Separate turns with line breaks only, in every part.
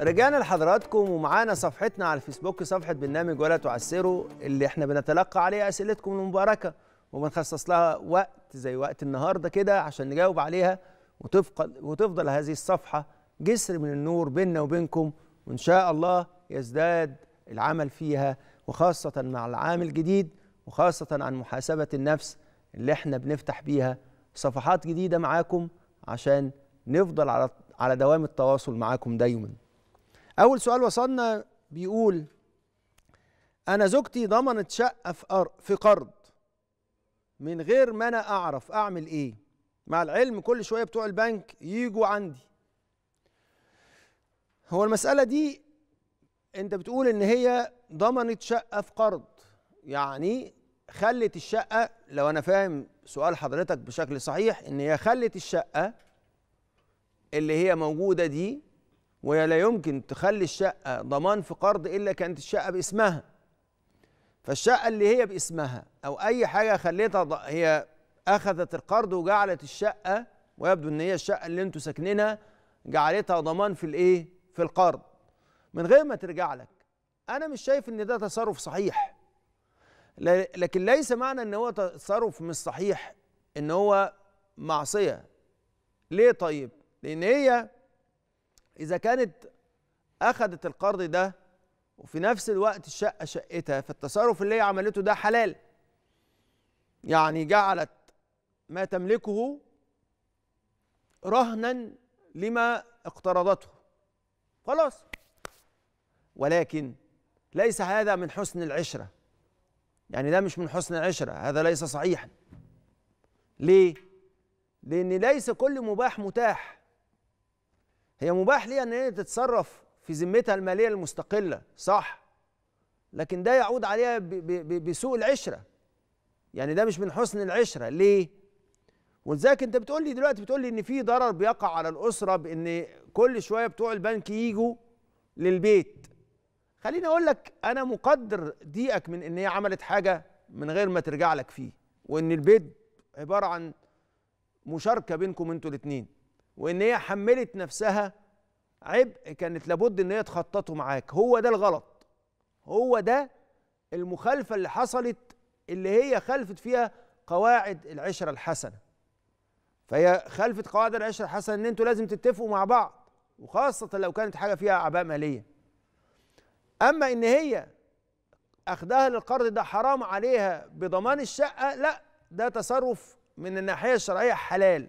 رجعنا لحضراتكم ومعانا صفحتنا على الفيسبوك صفحة برنامج ولا تعسروا اللي احنا بنتلقى عليها أسئلتكم المباركة وبنخصص لها وقت زي وقت النهاردة كده عشان نجاوب عليها وتفقد وتفضل هذه الصفحة جسر من النور بيننا وبينكم وإن شاء الله يزداد العمل فيها وخاصة مع العام الجديد وخاصة عن محاسبة النفس اللي احنا بنفتح بيها صفحات جديدة معاكم عشان نفضل على على دوام التواصل معاكم دايما اول سؤال وصلنا بيقول انا زوجتي ضمنت شقه في في قرض من غير ما انا اعرف اعمل ايه مع العلم كل شويه بتوع البنك يجوا عندي هو المساله دي انت بتقول ان هي ضمنت شقه في قرض يعني خلت الشقه لو انا فاهم سؤال حضرتك بشكل صحيح ان هي خلت الشقه اللي هي موجودة دي وهي لا يمكن تخلي الشقة ضمان في قرض إلا كانت الشقة باسمها فالشقة اللي هي باسمها أو أي حاجة خليتها هي أخذت القرض وجعلت الشقة ويبدو إن هي الشقة اللي أنتوا ساكنينها جعلتها ضمان في الإيه؟ في القرض من غير ما ترجع لك أنا مش شايف إن ده تصرف صحيح لكن ليس معنى إن هو تصرف مش صحيح إن هو معصية ليه طيب؟ لأن هي إذا كانت أخذت القرض ده وفي نفس الوقت الشقة شقتها فالتصرف اللي هي عملته ده حلال يعني جعلت ما تملكه رهنا لما اقترضته خلاص ولكن ليس هذا من حسن العشرة يعني ده مش من حسن العشرة هذا ليس صحيحا ليه؟ لأن ليس كل مباح متاح هي مباح ليها ان هي تتصرف في ذمتها الماليه المستقله صح لكن ده يعود عليها بسوء العشره يعني ده مش من حسن العشره ليه ولذلك انت بتقول لي دلوقتي بتقول لي ان في ضرر بيقع على الاسره بان كل شويه بتوع البنك يجوا للبيت خليني اقول لك انا مقدر ضيقك من ان هي عملت حاجه من غير ما ترجع لك فيه وان البيت عباره عن مشاركه بينكم انتوا الاثنين وان هي حملت نفسها عبء كانت لابد ان هي تخططه معاك هو ده الغلط هو ده المخالفه اللي حصلت اللي هي خالفت فيها قواعد العشره الحسنه فهي خالفت قواعد العشره الحسنه ان انتوا لازم تتفقوا مع بعض وخاصه لو كانت حاجه فيها اعباء ماليه اما ان هي اخذها للقرض ده حرام عليها بضمان الشقه لا ده تصرف من الناحيه الشرعيه حلال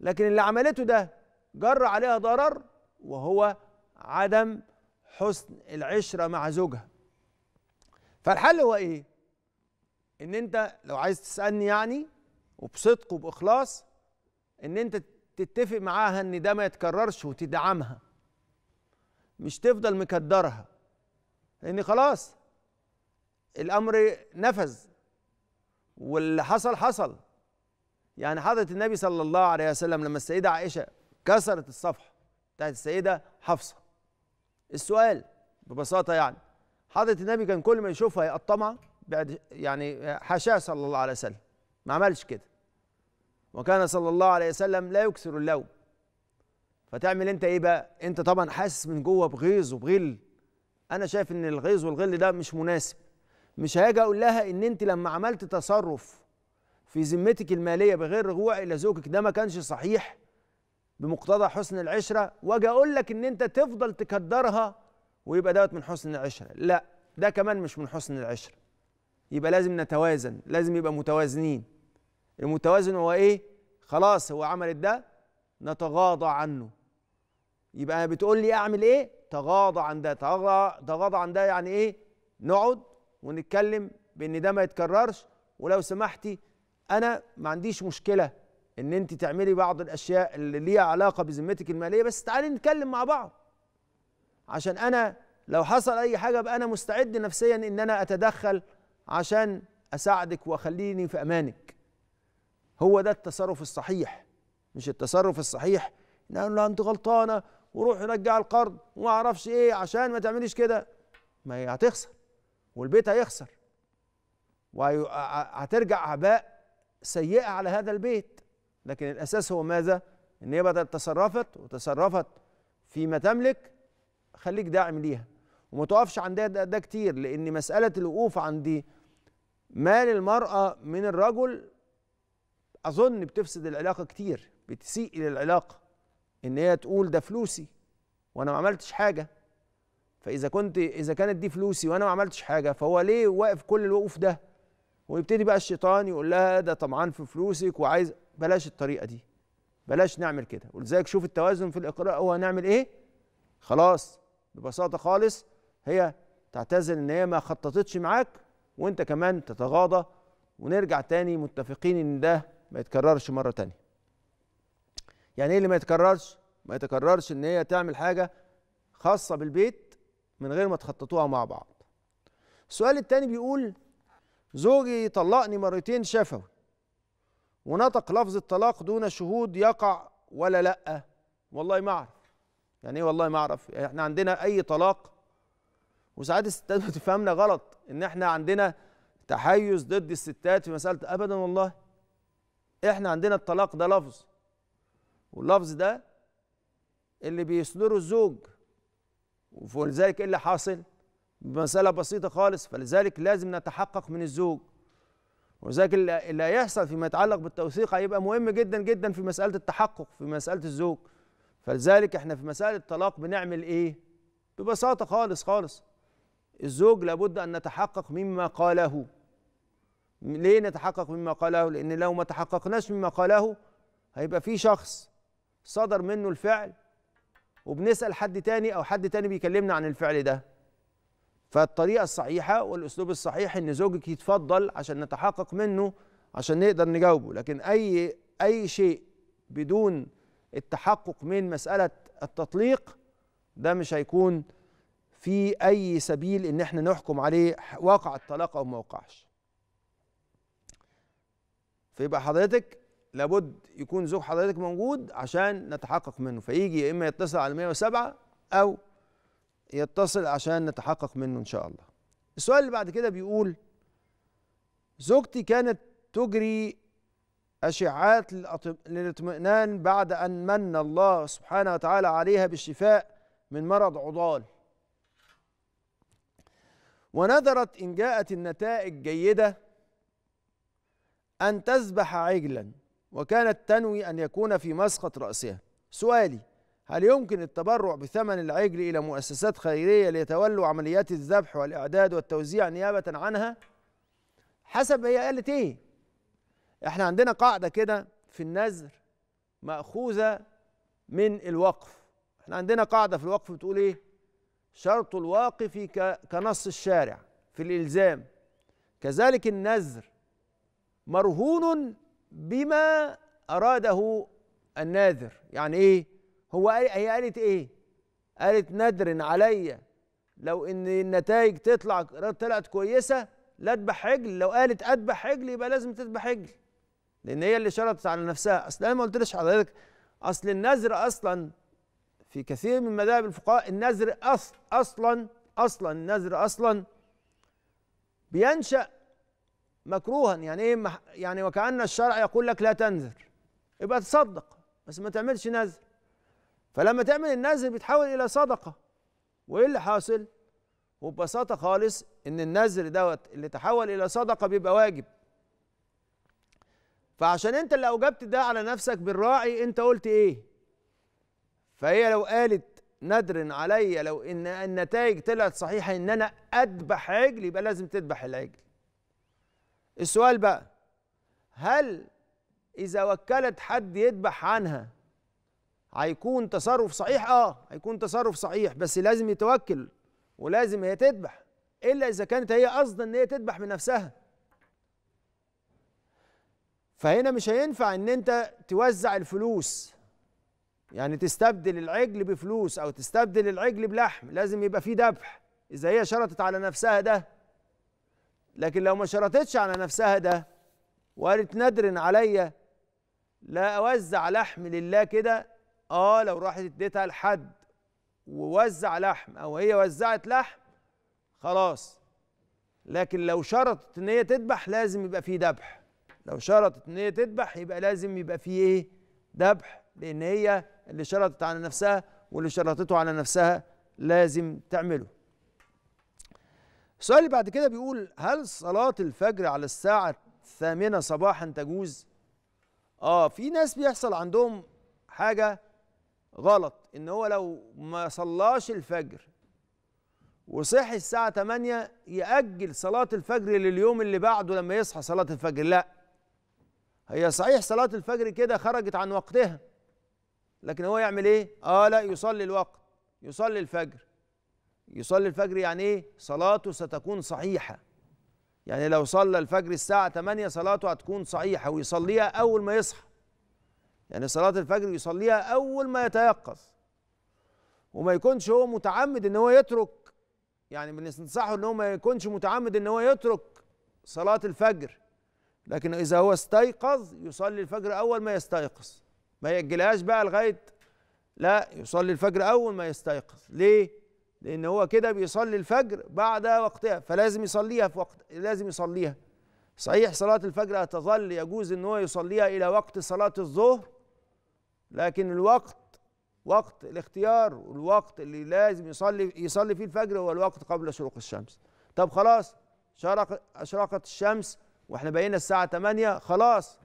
لكن اللي عملته ده جر عليها ضرر وهو عدم حسن العشره مع زوجها فالحل هو ايه ان انت لو عايز تسالني يعني وبصدق وباخلاص ان انت تتفق معاها ان ده ما يتكررش وتدعمها مش تفضل مكدرها لان خلاص الامر نفذ واللي حصل حصل يعني حضرة النبي صلى الله عليه وسلم لما السيدة عائشة كسرت الصفحة بتاعت السيدة حفصة السؤال ببساطة يعني حضرة النبي كان كل ما يشوفها يقطمها بعد يعني حاشاه صلى الله عليه وسلم ما عملش كده وكان صلى الله عليه وسلم لا يكسر اللوم فتعمل انت ايه بقى انت طبعا حاسس من جوه بغيظ وبغل انا شايف ان الغيظ والغل ده مش مناسب مش هاجي اقول لها ان انت لما عملت تصرف في ذمتك الماليه بغير رجوع الى زوجك ده ما كانش صحيح بمقتضى حسن العشره واجي اقول لك ان انت تفضل تكدرها ويبقى دوت من حسن العشره لا ده كمان مش من حسن العشره يبقى لازم نتوازن لازم يبقى متوازنين المتوازن هو ايه خلاص هو عملت ده نتغاضى عنه يبقى بتقول لي اعمل ايه تغاضى عن ده تغاضى عن ده يعني ايه نقعد ونتكلم بان ده ما يتكررش ولو سمحتي انا ما عنديش مشكله ان انت تعملي بعض الاشياء اللي ليها علاقه بذمتك الماليه بس تعالي نتكلم مع بعض عشان انا لو حصل اي حاجه ابقى انا مستعد نفسيا ان انا اتدخل عشان اساعدك واخليني في امانك هو ده التصرف الصحيح مش التصرف الصحيح ان اقول انت غلطانه وروح رجع القرض وما اعرفش ايه عشان ما تعمليش كده ما هي هتخسر والبيت هيخسر وهترجع اعباء سيئة على هذا البيت لكن الأساس هو ماذا؟ إن هي بدل تصرفت وتصرفت فيما تملك خليك داعم ليها وما تقفش عند ده كتير لأن مسألة الوقوف عند مال المرأة من الرجل أظن بتفسد العلاقة كتير بتسيء إلى العلاقة إن هي تقول ده فلوسي وأنا ما عملتش حاجة فإذا كنت إذا كانت دي فلوسي وأنا ما عملتش حاجة فهو ليه واقف كل الوقوف ده؟ ويبتدي بقى الشيطان يقول لها ده طمعان في فلوسك وعايز بلاش الطريقه دي بلاش نعمل كده ولذلك شوف التوازن في الاقراء هو هنعمل ايه خلاص ببساطه خالص هي تعتذر ان هي ما خططتش معاك وانت كمان تتغاضى ونرجع تاني متفقين ان ده ما يتكررش مره تانية يعني ايه اللي ما يتكررش ما يتكررش ان هي تعمل حاجه خاصه بالبيت من غير ما تخططوها مع بعض السؤال التاني بيقول زوجي طلقني مرتين شفوي ونطق لفظ الطلاق دون شهود يقع ولا لا والله ما اعرف يعني ايه والله ما اعرف يعني احنا عندنا اي طلاق وساعات الستات بتفهمنا غلط ان احنا عندنا تحيز ضد الستات في مساله ابدا والله احنا عندنا الطلاق ده لفظ واللفظ ده اللي بيصدره الزوج ولذلك ذلك ايه اللي حاصل مسألة بسيطة خالص فلذلك لازم نتحقق من الزوج ولذلك اللي هيحصل فيما يتعلق بالتوثيق هيبقى مهم جدا جدا في مسألة التحقق في مسألة الزوج فلذلك احنا في مسألة الطلاق بنعمل ايه ببساطة خالص خالص الزوج لابد أن نتحقق مما قاله ليه نتحقق مما قاله لأن لو ما تحققناش مما قاله هيبقى في شخص صدر منه الفعل وبنسأل حد تاني أو حد تاني بيكلمنا عن الفعل ده فالطريقة الصحيحة والأسلوب الصحيح إن زوجك يتفضل عشان نتحقق منه عشان نقدر نجاوبه لكن أي أي شيء بدون التحقق من مسألة التطليق ده مش هيكون في أي سبيل إن احنا نحكم عليه واقع الطلاق أو ما وقعش فيبقى حضرتك لابد يكون زوج حضرتك موجود عشان نتحقق منه فيجي يا إما يتصل على 107 أو يتصل عشان نتحقق منه ان شاء الله السؤال اللي بعد كده بيقول زوجتي كانت تجري أشعات للاطمئنان بعد أن من الله سبحانه وتعالى عليها بالشفاء من مرض عضال ونذرت إن جاءت النتائج جيدة أن تذبح عجلا وكانت تنوي أن يكون في مسقط رأسها سؤالي هل يمكن التبرع بثمن العجل إلى مؤسسات خيرية ليتولوا عمليات الذبح والإعداد والتوزيع نيابة عنها؟ حسب هي قالت إيه؟ إحنا عندنا قاعدة كده في النذر مأخوذة من الوقف إحنا عندنا قاعدة في الوقف بتقول إيه؟ شرط الواقف كنص الشارع في الإلزام كذلك النذر مرهون بما أراده الناذر يعني إيه؟ هو قال هي قالت ايه قالت ندر عليا لو ان النتائج تطلع طلعت كويسه لا اذبح عجل لو قالت اذبح عجل يبقى لازم تذبح عجل لان هي اللي شرطت على نفسها اصل انا ما قلتلش حضرتك اصل النذر اصلا في كثير من مذاهب الفقهاء النذر أصل اصلا اصلا النذر اصلا بينشا مكروها يعني ايه يعني وكان الشرع يقول لك لا تنذر يبقى تصدق بس ما تعملش نذر فلما تعمل النذر بيتحول الى صدقه وايه اللي حاصل وببساطه خالص ان النذر دوت اللي تحول الى صدقه بيبقى واجب فعشان انت اللي اوجبت ده على نفسك بالراعي انت قلت ايه فهي لو قالت ندر علي لو ان النتائج طلعت صحيحه ان انا اذبح عجل يبقى لازم تذبح العجل السؤال بقى هل اذا وكلت حد يذبح عنها هيكون تصرف صحيح اه هيكون تصرف صحيح بس لازم يتوكل ولازم هي تذبح الا اذا كانت هي قصدا ان هي تذبح من نفسها فهنا مش هينفع ان انت توزع الفلوس يعني تستبدل العجل بفلوس او تستبدل العجل بلحم لازم يبقى في ذبح اذا هي شرطت على نفسها ده لكن لو ما شرطتش على نفسها ده وقالت ندر عليا لا اوزع لحم لله كده اه لو راحت اديتها لحد ووزع لحم او هي وزعت لحم خلاص لكن لو شرطت ان هي تذبح لازم يبقى فيه ذبح لو شرطت ان هي تذبح يبقى لازم يبقى فيه ايه ذبح لان هي اللي شرطت على نفسها واللي شرطته على نفسها لازم تعمله السؤال بعد كده بيقول هل صلاة الفجر على الساعة الثامنة صباحا تجوز؟ اه في ناس بيحصل عندهم حاجة غلط ان هو لو ما صلاش الفجر وصحي الساعة 8 يأجل صلاة الفجر لليوم اللي بعده لما يصحى صلاة الفجر لا هي صحيح صلاة الفجر كده خرجت عن وقتها لكن هو يعمل ايه؟ اه لا يصلي الوقت يصلي الفجر يصلي الفجر يعني ايه؟ صلاته ستكون صحيحة يعني لو صلى الفجر الساعة 8 صلاته هتكون صحيحة ويصليها أول ما يصحى يعني صلاة الفجر يصليها أول ما يتيقظ وما يكونش هو متعمد إن هو يترك يعني بننصحه إن هو ما يكونش متعمد إن هو يترك صلاة الفجر لكن إذا هو استيقظ يصلي الفجر أول ما يستيقظ ما يأجلهاش بقى لغاية لا يصلي الفجر أول ما يستيقظ ليه؟ لأن هو كده بيصلي الفجر بعد وقتها فلازم يصليها في وقت لازم يصليها صحيح صلاة الفجر هتظل يجوز إن هو يصليها إلى وقت صلاة الظهر لكن الوقت وقت الاختيار والوقت اللي لازم يصلي يصلي فيه الفجر هو الوقت قبل شروق الشمس طب خلاص شرق اشرقت الشمس واحنا بقينا الساعه 8 خلاص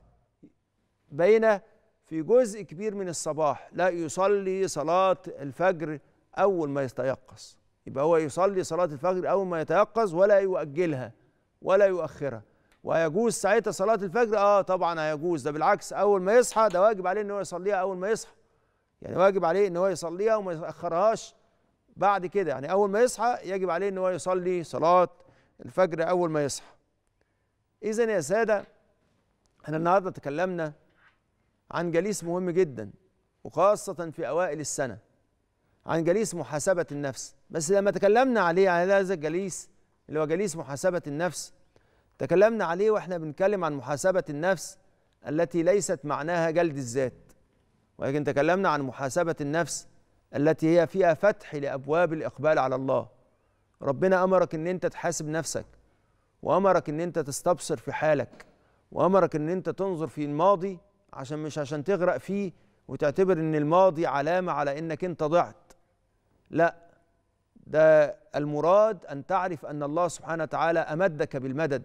بقينا في جزء كبير من الصباح لا يصلي صلاه الفجر اول ما يستيقظ يبقى هو يصلي صلاه الفجر اول ما يتيقظ ولا يؤجلها ولا يؤخرها ويجوز ساعتها صلاه الفجر اه طبعا هيجوز ده بالعكس اول ما يصحى ده واجب عليه ان هو يصليها اول ما يصحى يعني واجب عليه ان هو يصليها وما ياخرهاش بعد كده يعني اول ما يصحى يجب عليه ان هو يصلي صلاه الفجر اول ما يصحى اذا يا ساده احنا النهارده تكلمنا عن جليس مهم جدا وخاصه في اوائل السنه عن جليس محاسبه النفس بس لما تكلمنا عليه على هذا الجليس اللي هو جليس محاسبه النفس تكلمنا عليه واحنا بنتكلم عن محاسبة النفس التي ليست معناها جلد الذات ولكن تكلمنا عن محاسبة النفس التي هي فيها فتح لأبواب الإقبال على الله ربنا أمرك أن أنت تحاسب نفسك وأمرك أن أنت تستبصر في حالك وأمرك أن أنت تنظر في الماضي عشان مش عشان تغرق فيه وتعتبر أن الماضي علامة على أنك أنت ضعت لا ده المراد أن تعرف أن الله سبحانه وتعالى أمدك بالمدد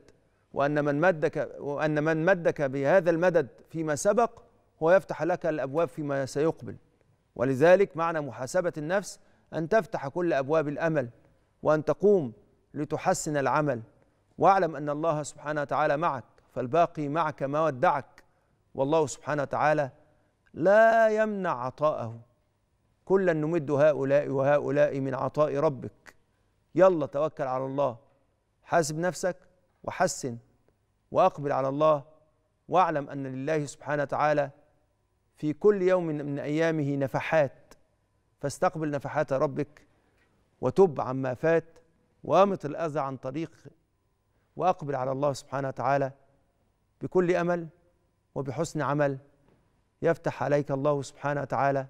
وأن من مدك وأن من مدك بهذا المدد فيما سبق هو يفتح لك الأبواب فيما سيقبل ولذلك معنى محاسبة النفس أن تفتح كل أبواب الأمل وأن تقوم لتحسن العمل واعلم أن الله سبحانه وتعالى معك فالباقي معك ما ودعك والله سبحانه وتعالى لا يمنع عطاءه كلا نمد هؤلاء وهؤلاء من عطاء ربك يلا توكل على الله حاسب نفسك وحسن واقبل على الله واعلم ان لله سبحانه وتعالى في كل يوم من ايامه نفحات فاستقبل نفحات ربك وتب عما فات وامط الاذى عن طريق واقبل على الله سبحانه وتعالى بكل امل وبحسن عمل يفتح عليك الله سبحانه وتعالى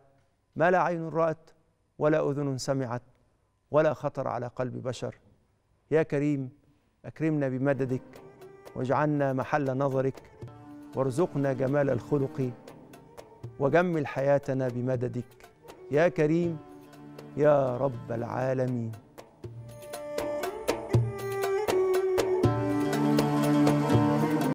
ما لا عين رأت ولا أذن سمعت ولا خطر على قلب بشر يا كريم أكرمنا بمددك واجعلنا محل نظرك وارزقنا جمال الخلق وجمل حياتنا بمددك يا كريم يا رب العالمين